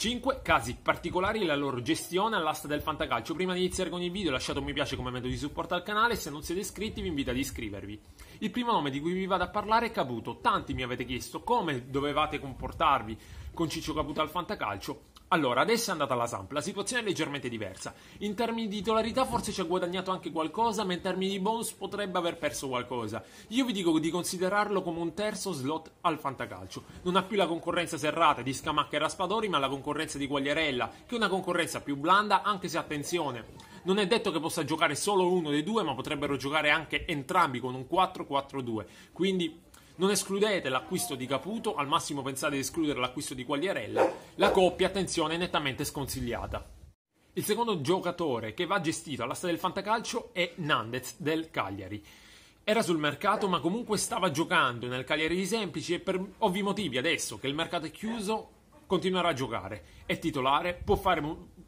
5 casi particolari e la loro gestione all'asta del fantacalcio. Prima di iniziare con il video lasciate un mi piace come metodo di supporto al canale, se non siete iscritti vi invito ad iscrivervi. Il primo nome di cui vi vado a parlare è Caputo. Tanti mi avete chiesto come dovevate comportarvi con Ciccio Caputo al fantacalcio. Allora, adesso è andata la Samp, la situazione è leggermente diversa. In termini di titolarità forse ci ha guadagnato anche qualcosa, ma in termini di bonus potrebbe aver perso qualcosa. Io vi dico di considerarlo come un terzo slot al fantacalcio. Non ha più la concorrenza serrata di Scamacca e Raspadori, ma la concorrenza di Guagliarella, che è una concorrenza più blanda, anche se attenzione, non è detto che possa giocare solo uno dei due, ma potrebbero giocare anche entrambi con un 4-4-2. Quindi non escludete l'acquisto di Caputo, al massimo pensate di escludere l'acquisto di Quagliarella. La coppia, attenzione, è nettamente sconsigliata. Il secondo giocatore che va gestito alla storia del fantacalcio è Nandez del Cagliari. Era sul mercato, ma comunque stava giocando nel Cagliari di Semplici e per ovvi motivi adesso che il mercato è chiuso continuerà a giocare. È titolare, può fare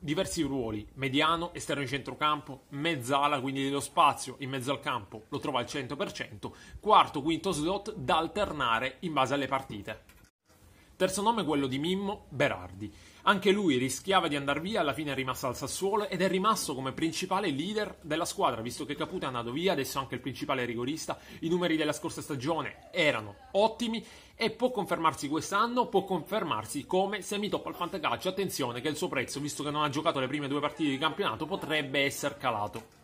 diversi ruoli, mediano, esterno di centrocampo, mezzala, quindi dello spazio in mezzo al campo, lo trova al 100%, quarto, quinto slot da alternare in base alle partite. Terzo nome quello di Mimmo Berardi. Anche lui rischiava di andare via, alla fine è rimasto al Sassuolo ed è rimasto come principale leader della squadra, visto che Caputo è andato via, adesso anche il principale rigorista. I numeri della scorsa stagione erano ottimi e può confermarsi quest'anno, può confermarsi come semitoppa al fantacalcio. Attenzione che il suo prezzo, visto che non ha giocato le prime due partite di campionato, potrebbe essere calato.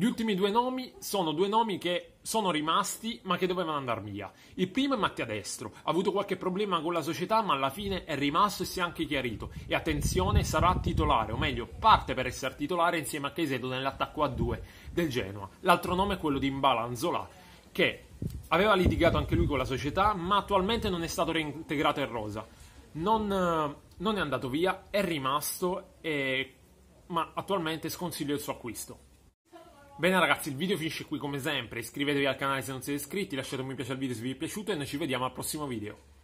Gli ultimi due nomi sono due nomi che sono rimasti ma che dovevano andare via. Il primo è Mattia Destro, ha avuto qualche problema con la società ma alla fine è rimasto e si è anche chiarito. E attenzione, sarà titolare, o meglio, parte per essere titolare insieme a Chesedo nell'attacco a 2 del Genoa. L'altro nome è quello di Imbalanzola, che aveva litigato anche lui con la società ma attualmente non è stato reintegrato in rosa. Non, non è andato via, è rimasto, e... ma attualmente sconsiglio il suo acquisto. Bene ragazzi, il video finisce qui come sempre, iscrivetevi al canale se non siete iscritti, lasciate un mi piace al video se vi è piaciuto e noi ci vediamo al prossimo video.